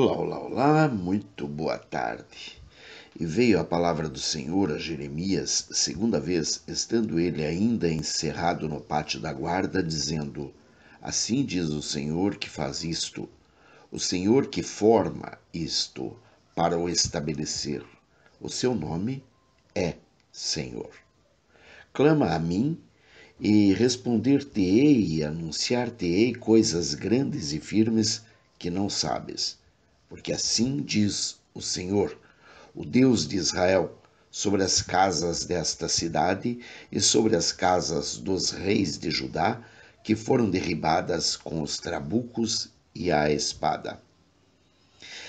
Olá, olá, olá, muito boa tarde. E veio a palavra do Senhor a Jeremias, segunda vez, estando ele ainda encerrado no pátio da guarda, dizendo: Assim diz o Senhor que faz isto, o Senhor que forma isto para o estabelecer. O seu nome é Senhor. Clama a mim e responder-te-ei e anunciar-te-ei coisas grandes e firmes que não sabes porque assim diz o Senhor, o Deus de Israel, sobre as casas desta cidade e sobre as casas dos reis de Judá, que foram derribadas com os trabucos e a espada.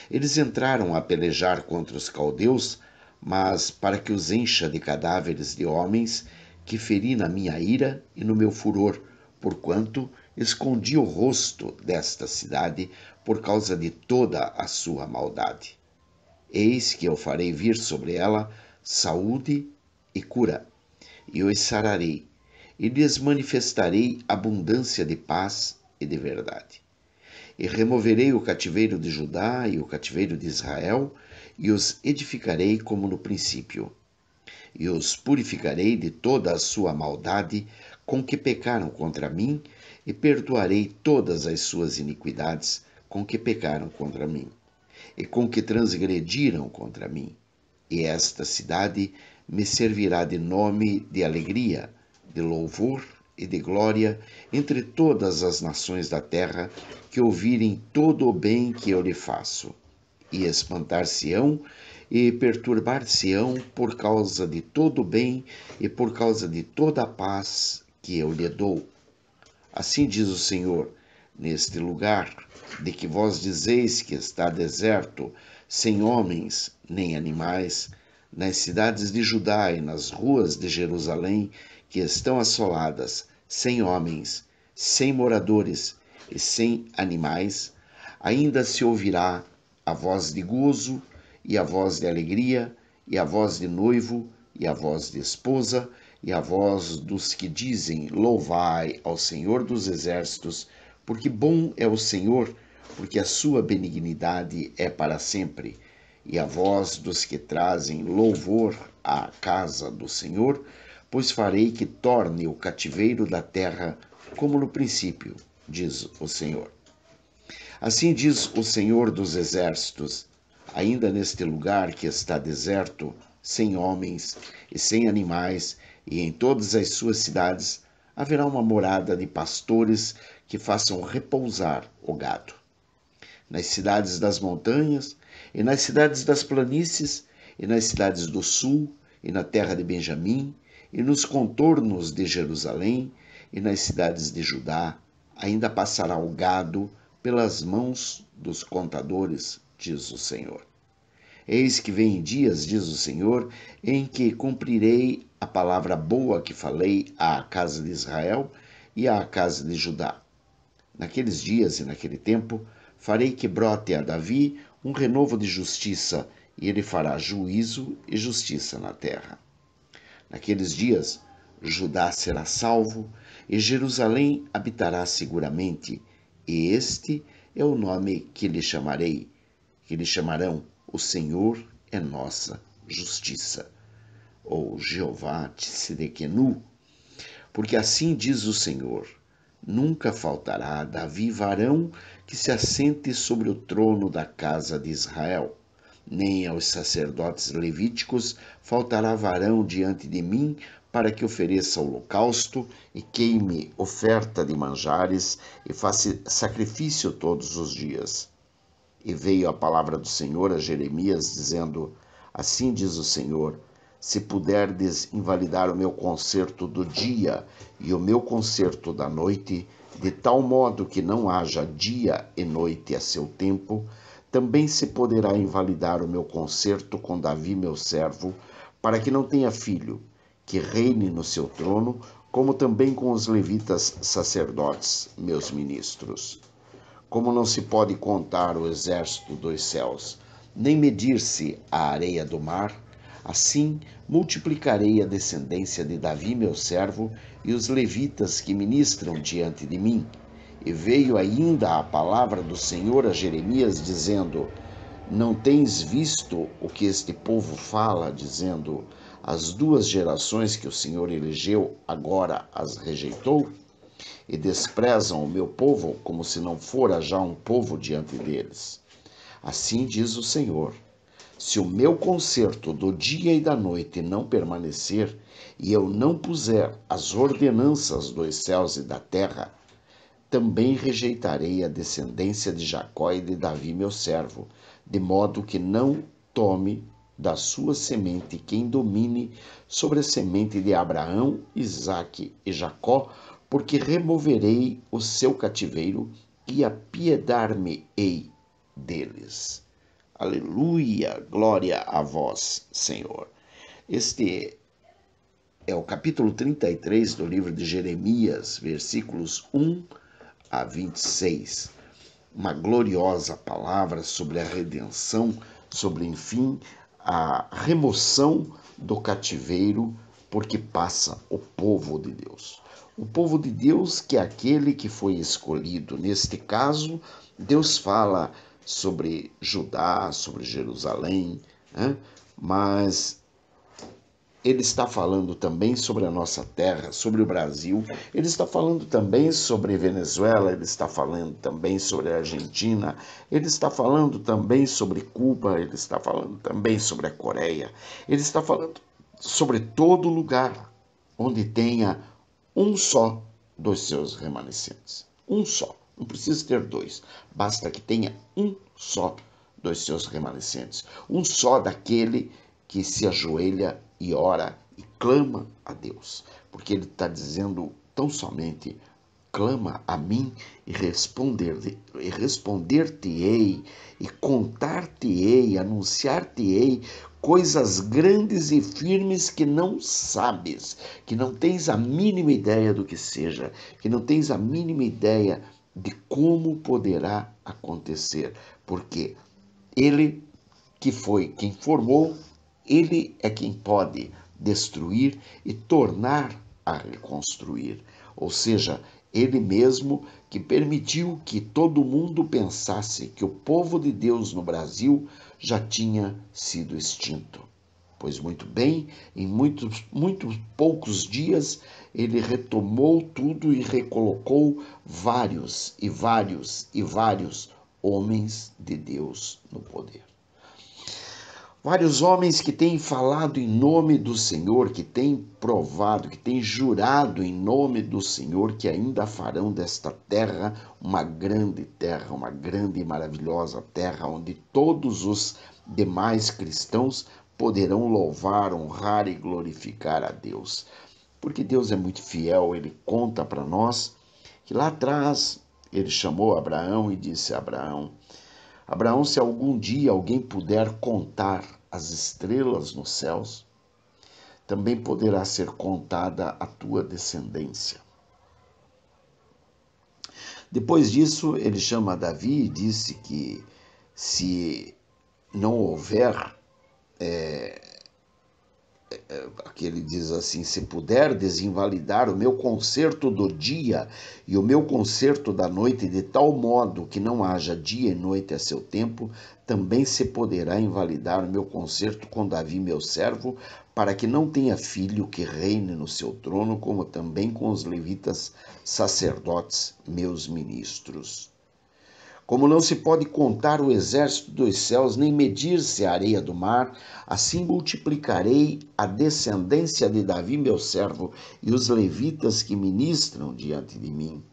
Eles entraram a pelejar contra os caldeus, mas para que os encha de cadáveres de homens que feri na minha ira e no meu furor, porquanto escondi o rosto desta cidade por causa de toda a sua maldade. Eis que eu farei vir sobre ela saúde e cura, e os sararei, e lhes manifestarei abundância de paz e de verdade. E removerei o cativeiro de Judá e o cativeiro de Israel, e os edificarei como no princípio. E os purificarei de toda a sua maldade com que pecaram contra mim, e perdoarei todas as suas iniquidades com que pecaram contra mim e com que transgrediram contra mim. E esta cidade me servirá de nome de alegria, de louvor e de glória entre todas as nações da terra que ouvirem todo o bem que eu lhe faço. E espantar-se-ão e perturbar-se-ão por causa de todo o bem e por causa de toda a paz que eu lhe dou, Assim diz o Senhor: Neste lugar de que vós dizeis que está deserto, sem homens nem animais, nas cidades de Judá e nas ruas de Jerusalém, que estão assoladas, sem homens, sem moradores e sem animais, ainda se ouvirá a voz de gozo e a voz de alegria e a voz de noivo e a voz de esposa e a voz dos que dizem: Louvai ao Senhor dos Exércitos, porque bom é o Senhor, porque a sua benignidade é para sempre. E a voz dos que trazem louvor à casa do Senhor, pois farei que torne o cativeiro da terra como no princípio, diz o Senhor. Assim diz o Senhor dos Exércitos: ainda neste lugar que está deserto, sem homens e sem animais, e em todas as suas cidades haverá uma morada de pastores que façam repousar o gado. Nas cidades das montanhas, e nas cidades das planícies, e nas cidades do sul, e na terra de Benjamim, e nos contornos de Jerusalém, e nas cidades de Judá, ainda passará o gado pelas mãos dos contadores, diz o Senhor. Eis que vem dias, diz o Senhor, em que cumprirei a palavra boa que falei à casa de Israel e à casa de Judá. Naqueles dias e naquele tempo, farei que brote a Davi um renovo de justiça, e ele fará juízo e justiça na terra. Naqueles dias, Judá será salvo, e Jerusalém habitará seguramente, e este é o nome que lhe chamarei, que lhe chamarão: O Senhor é nossa justiça ou Jeová Tsidequenu, porque assim diz o Senhor: Nunca faltará Davi varão que se assente sobre o trono da casa de Israel. Nem aos sacerdotes levíticos faltará varão diante de mim para que ofereça holocausto e queime oferta de manjares e faça sacrifício todos os dias. E veio a palavra do Senhor a Jeremias, dizendo: Assim diz o Senhor: se puderdes invalidar o meu concerto do dia e o meu concerto da noite, de tal modo que não haja dia e noite a seu tempo, também se poderá invalidar o meu concerto com Davi, meu servo, para que não tenha filho, que reine no seu trono, como também com os levitas sacerdotes, meus ministros. Como não se pode contar o exército dos céus, nem medir-se a areia do mar, Assim multiplicarei a descendência de Davi, meu servo, e os levitas que ministram diante de mim. E veio ainda a palavra do Senhor a Jeremias, dizendo: Não tens visto o que este povo fala, dizendo: As duas gerações que o Senhor elegeu agora as rejeitou? E desprezam o meu povo como se não fora já um povo diante deles. Assim diz o Senhor se o meu conserto do dia e da noite não permanecer, e eu não puser as ordenanças dos céus e da terra, também rejeitarei a descendência de Jacó e de Davi, meu servo, de modo que não tome da sua semente quem domine sobre a semente de Abraão, Isaque e Jacó, porque removerei o seu cativeiro e apiedar-me-ei deles. Aleluia, glória a vós, Senhor. Este é o capítulo 33 do livro de Jeremias, versículos 1 a 26. Uma gloriosa palavra sobre a redenção, sobre, enfim, a remoção do cativeiro porque passa o povo de Deus. O povo de Deus que é aquele que foi escolhido. Neste caso, Deus fala sobre Judá, sobre Jerusalém, né? mas ele está falando também sobre a nossa terra, sobre o Brasil, ele está falando também sobre Venezuela, ele está falando também sobre a Argentina, ele está falando também sobre Cuba, ele está falando também sobre a Coreia, ele está falando sobre todo lugar onde tenha um só dos seus remanescentes. Um só. Não precisa ter dois, basta que tenha um só dos seus remanescentes, um só daquele que se ajoelha e ora e clama a Deus, porque ele está dizendo tão somente clama a mim e responder e responder-te-ei e contar-te-ei, anunciar-te-ei coisas grandes e firmes que não sabes, que não tens a mínima ideia do que seja, que não tens a mínima ideia de como poderá acontecer, porque ele que foi quem formou, ele é quem pode destruir e tornar a reconstruir. Ou seja, ele mesmo que permitiu que todo mundo pensasse que o povo de Deus no Brasil já tinha sido extinto. Pois muito bem, em muitos, muito poucos dias ele retomou tudo e recolocou vários e vários e vários homens de Deus no poder. Vários homens que têm falado em nome do Senhor, que têm provado, que têm jurado em nome do Senhor, que ainda farão desta terra uma grande terra, uma grande e maravilhosa terra, onde todos os demais cristãos poderão louvar, honrar e glorificar a Deus. Porque Deus é muito fiel, ele conta para nós que lá atrás ele chamou Abraão e disse a Abraão: Abraão, se algum dia alguém puder contar as estrelas nos céus, também poderá ser contada a tua descendência. Depois disso, ele chama Davi e disse que se não houver é, é, é aqui ele diz assim: se puder desinvalidar o meu concerto do dia e o meu concerto da noite de tal modo que não haja dia e noite a seu tempo, também se poderá invalidar o meu concerto com Davi, meu servo, para que não tenha filho que reine no seu trono, como também com os levitas sacerdotes, meus ministros. Como não se pode contar o exército dos céus, nem medir-se a areia do mar, assim multiplicarei a descendência de Davi, meu servo, e os levitas que ministram diante de mim.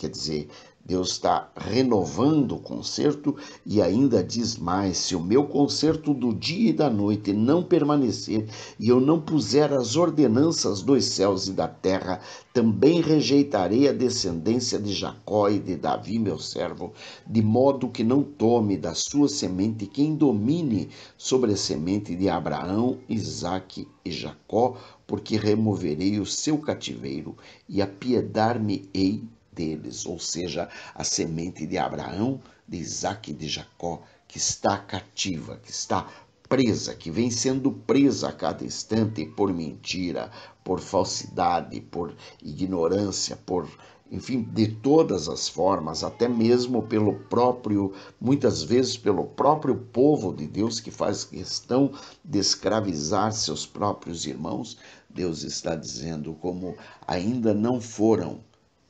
Quer dizer, Deus está renovando o concerto e ainda diz mais: se o meu concerto do dia e da noite não permanecer e eu não puser as ordenanças dos céus e da terra, também rejeitarei a descendência de Jacó e de Davi, meu servo, de modo que não tome da sua semente quem domine sobre a semente de Abraão, Isaque e Jacó, porque removerei o seu cativeiro e apiedar-me-ei deles, ou seja, a semente de Abraão, de Isaac e de Jacó, que está cativa, que está presa, que vem sendo presa a cada instante por mentira, por falsidade, por ignorância, por enfim, de todas as formas, até mesmo pelo próprio, muitas vezes pelo próprio povo de Deus que faz questão de escravizar seus próprios irmãos, Deus está dizendo como ainda não foram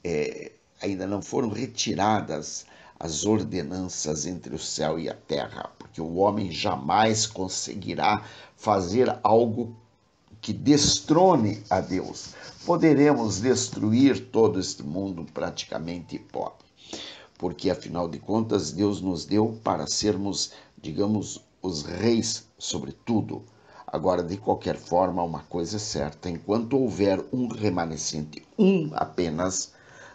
é, ainda não foram retiradas as ordenanças entre o céu e a terra, porque o homem jamais conseguirá fazer algo que destrone a Deus. Poderemos destruir todo este mundo praticamente pobre, porque afinal de contas Deus nos deu para sermos, digamos, os reis sobre tudo. Agora, de qualquer forma, uma coisa é certa: enquanto houver um remanescente, um apenas,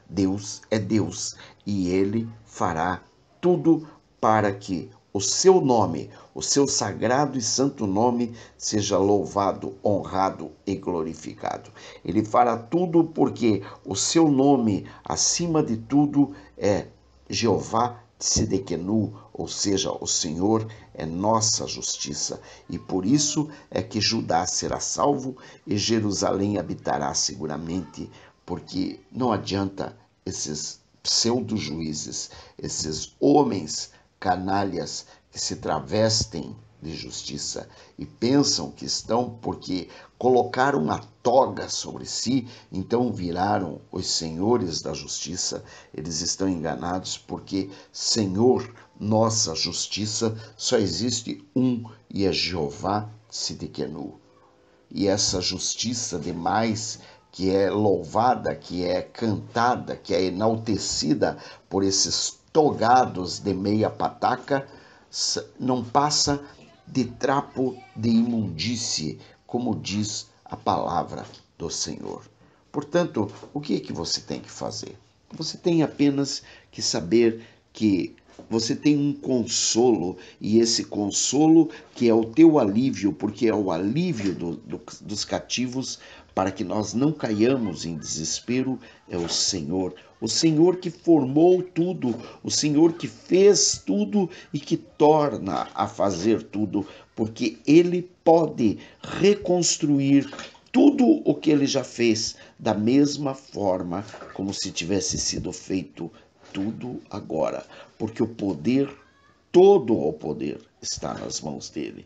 Deus é Deus e ele fará tudo para que o seu nome, o seu sagrado e santo nome, seja louvado, honrado e glorificado. Ele fará tudo porque o seu nome, acima de tudo, é Jeová Tsedequenu, ou seja, o Senhor é nossa justiça, e por isso é que Judá será salvo e Jerusalém habitará seguramente porque não adianta esses pseudo-juízes, esses homens canalhas que se travestem de justiça e pensam que estão porque colocaram uma toga sobre si, então viraram os senhores da justiça. Eles estão enganados porque Senhor, nossa justiça, só existe um e é Jeová Sidkenu. E essa justiça demais que é louvada, que é cantada, que é enaltecida por esses togados de meia pataca, não passa de trapo de imundície, como diz a palavra do Senhor. Portanto, o que é que você tem que fazer? Você tem apenas que saber que você tem um consolo, e esse consolo que é o teu alívio, porque é o alívio do, do, dos cativos, para que nós não caiamos em desespero, é o Senhor. O Senhor que formou tudo, o Senhor que fez tudo e que torna a fazer tudo, porque Ele pode reconstruir tudo o que Ele já fez, da mesma forma como se tivesse sido feito tudo agora, porque o poder, todo o poder, está nas mãos dele.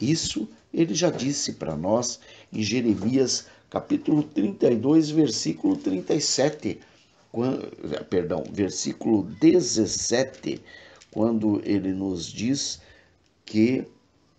Isso ele já disse para nós em Jeremias capítulo 32, versículo 37. Quando, perdão, versículo 17, quando ele nos diz que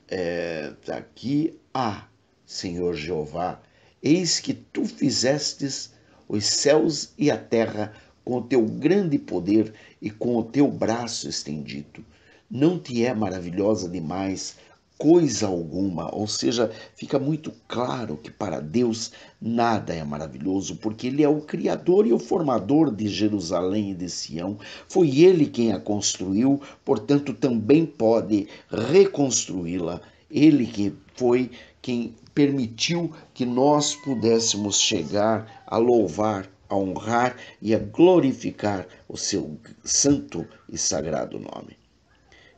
é, eh, daqui tá a ah, Senhor Jeová, eis que tu fizestes os céus e a terra com o teu grande poder e com o teu braço estendido. Não te é maravilhosa demais coisa alguma, ou seja, fica muito claro que para Deus nada é maravilhoso, porque Ele é o Criador e o Formador de Jerusalém e de Sião. Foi Ele quem a construiu, portanto, também pode reconstruí-la. Ele que foi quem permitiu que nós pudéssemos chegar a louvar, a honrar e a glorificar o seu santo e sagrado nome.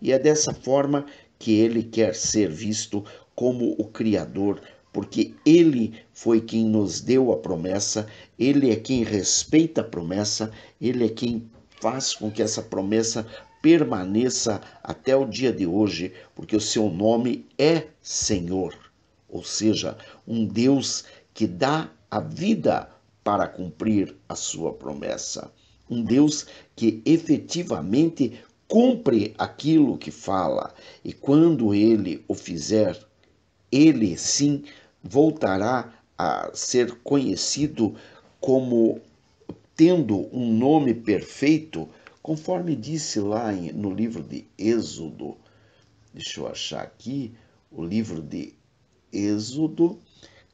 E é dessa forma que ele quer ser visto como o Criador, porque ele foi quem nos deu a promessa, ele é quem respeita a promessa, ele é quem faz com que essa promessa permaneça até o dia de hoje, porque o seu nome é Senhor, ou seja, um Deus que dá a vida para cumprir a sua promessa. Um Deus que efetivamente cumpre aquilo que fala, e quando ele o fizer, ele sim voltará a ser conhecido como tendo um nome perfeito, conforme disse lá no livro de Êxodo. Deixa eu achar aqui o livro de Êxodo,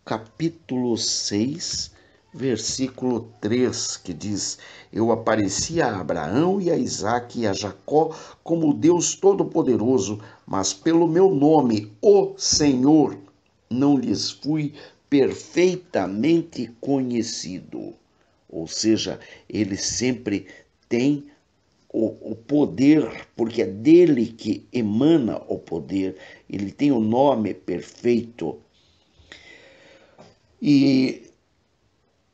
capítulo 6, versículo 3, que diz: Eu apareci a Abraão e a Isaque e a Jacó como Deus Todo-Poderoso, mas pelo meu nome, o Senhor, não lhes fui perfeitamente conhecido. Ou seja, ele sempre tem o, o, poder, porque é dele que emana o poder, ele tem o nome perfeito. E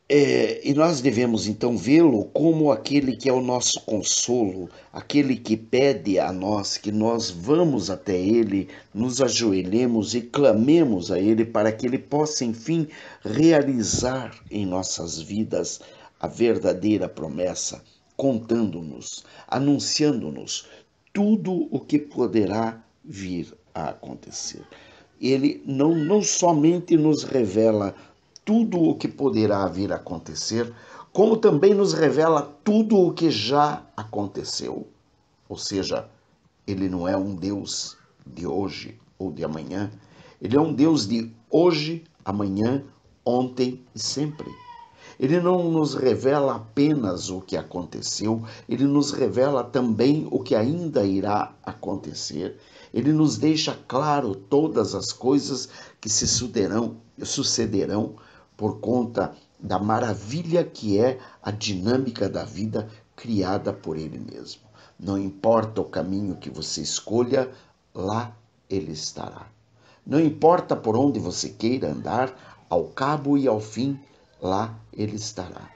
é, e nós devemos então vê-lo como aquele que é o nosso consolo, aquele que pede a nós que nós vamos até ele, nos ajoelhemos e clamemos a ele para que ele possa, enfim, realizar em nossas vidas a verdadeira promessa, contando-nos, anunciando-nos tudo o que poderá vir a acontecer. Ele não, não somente nos revela tudo o que poderá vir a acontecer, como também nos revela tudo o que já aconteceu. Ou seja, ele não é um Deus de hoje ou de amanhã, ele é um Deus de hoje, amanhã, ontem e sempre. Ele não nos revela apenas o que aconteceu, ele nos revela também o que ainda irá acontecer. Ele nos deixa claro todas as coisas que se sucederão, sucederão por conta da maravilha que é a dinâmica da vida criada por Ele mesmo. Não importa o caminho que você escolha, lá Ele estará. Não importa por onde você queira andar, ao cabo e ao fim, lá Ele estará.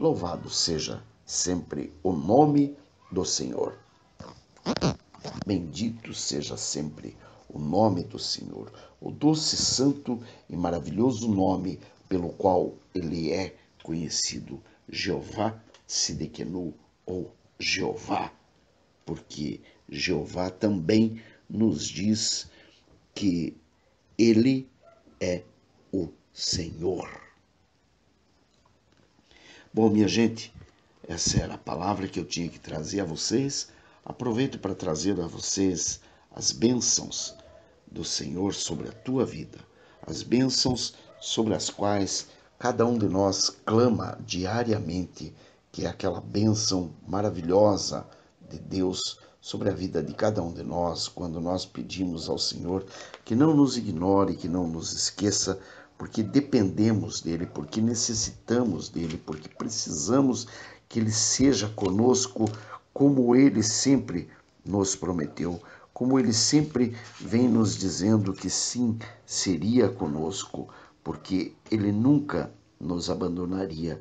Louvado seja sempre o nome do Senhor. Bendito seja sempre o nome do Senhor, o doce, santo e maravilhoso nome pelo qual ele é conhecido, Jeová Sidekenu ou Jeová, porque Jeová também nos diz que ele é o Senhor. Bom, minha gente, essa era a palavra que eu tinha que trazer a vocês. Aproveito para trazer a vocês as bênçãos do Senhor sobre a tua vida, as bênçãos sobre as quais cada um de nós clama diariamente, que é aquela bênção maravilhosa de Deus sobre a vida de cada um de nós, quando nós pedimos ao Senhor que não nos ignore, que não nos esqueça, porque dependemos dele, porque necessitamos dele, porque precisamos que ele seja conosco como ele sempre nos prometeu, como ele sempre vem nos dizendo que sim, seria conosco porque Ele nunca nos abandonaria.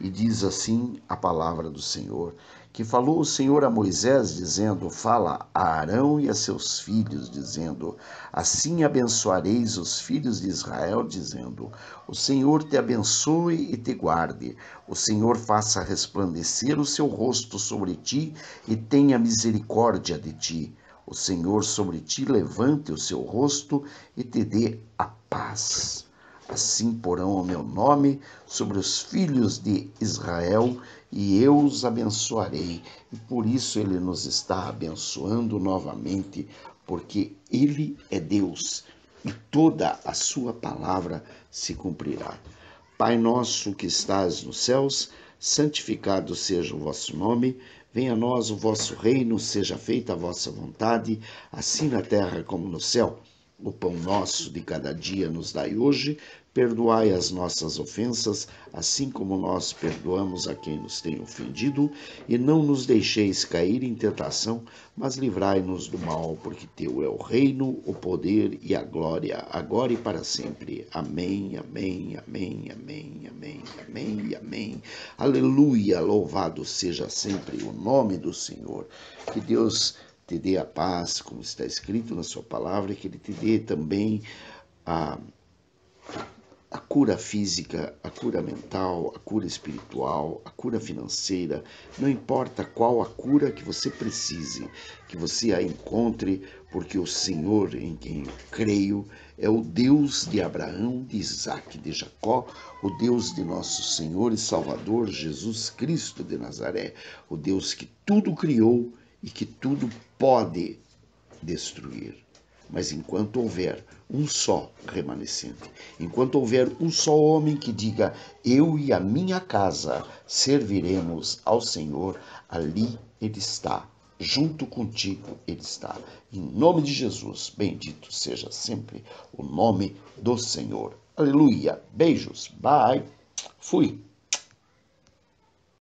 E diz assim a palavra do Senhor, que falou o Senhor a Moisés, dizendo: Fala a Arão e a seus filhos, dizendo: Assim abençoareis os filhos de Israel, dizendo: O Senhor te abençoe e te guarde. O Senhor faça resplandecer o seu rosto sobre ti e tenha misericórdia de ti. O Senhor sobre ti levante o seu rosto e te dê a paz. Assim porão o meu nome sobre os filhos de Israel e eu os abençoarei. E por isso ele nos está abençoando novamente, porque ele é Deus e toda a sua palavra se cumprirá. Pai nosso que estás nos céus, santificado seja o vosso nome, venha a nós o vosso reino, seja feita a vossa vontade, assim na terra como no céu. O pão nosso de cada dia nos dai hoje, Perdoai as nossas ofensas, assim como nós perdoamos a quem nos tem ofendido, e não nos deixeis cair em tentação, mas livrai-nos do mal, porque teu é o reino, o poder e a glória, agora e para sempre. Amém, amém, amém, amém, amém, amém, amém. Aleluia, louvado seja sempre o nome do Senhor. Que Deus te dê a paz, como está escrito na sua palavra, que ele te dê também a a cura física, a cura mental, a cura espiritual, a cura financeira, não importa qual a cura que você precise, que você a encontre, porque o Senhor em quem eu creio é o Deus de Abraão, de Isaac, de Jacó, o Deus de nosso Senhor e Salvador Jesus Cristo de Nazaré, o Deus que tudo criou e que tudo pode destruir. Mas enquanto houver um só remanescente, enquanto houver um só homem que diga: Eu e a minha casa serviremos ao Senhor, ali ele está, junto contigo ele está. Em nome de Jesus, bendito seja sempre o nome do Senhor. Aleluia. Beijos. Bye. Fui.